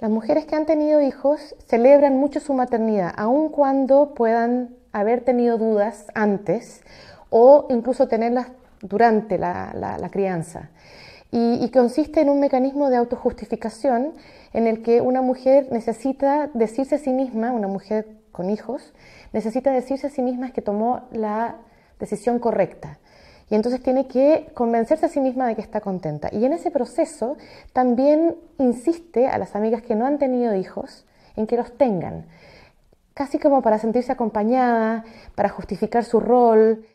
Las mujeres que han tenido hijos celebran mucho su maternidad, aun cuando puedan haber tenido dudas antes o incluso tenerlas durante la, crianza. Y, y, consiste en un mecanismo de autojustificación en el que una mujer necesita decirse a sí misma, una mujer con hijos, necesita decirse a sí misma que tomó la decisión correcta. Y entonces tiene que convencerse a sí misma de que está contenta. Y en ese proceso también insiste a las amigas que no han tenido hijos en que los tengan, casi como para sentirse acompañada, para justificar su rol.